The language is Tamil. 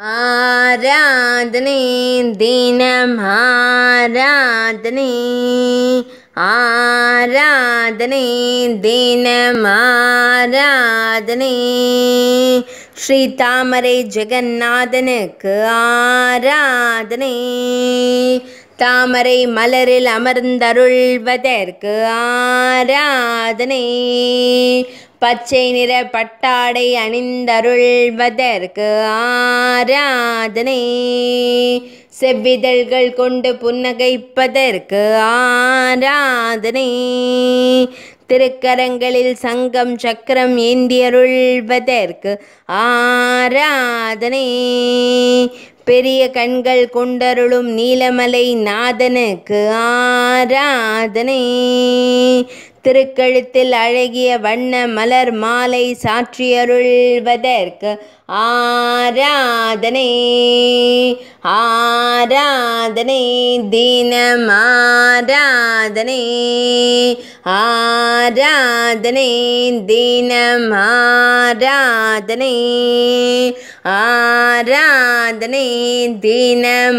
े दीनराधने आराधने दीन आराधने श्री तामरे जगन्नादधने तामरे मलर अमर्रुल्क आराधने பச்சை நிற பட்டாடை அணிந்தருள்வதற்கு ஆராதனை செவ்விதழ்கள் கொண்டு புன்னகைப்பதற்கு ஆராதனை திருக்கரங்களில் சங்கம் சக்கரம் ஏந்தியருள்வதற்கு ஆராதனை பெரிய கண்கள் கொண்டருளும் நீலமலை நாதனுக்கு ஆராதனை திருக்கழுத்தில் அழகிய வண்ண மலர் மாலை சாற்றியருள்வதற்கு ஆராதனை ஆராதனை தீனமாராதனை ஆராதனை தீனமாராதனை ஆராதனை தீனமாராதனை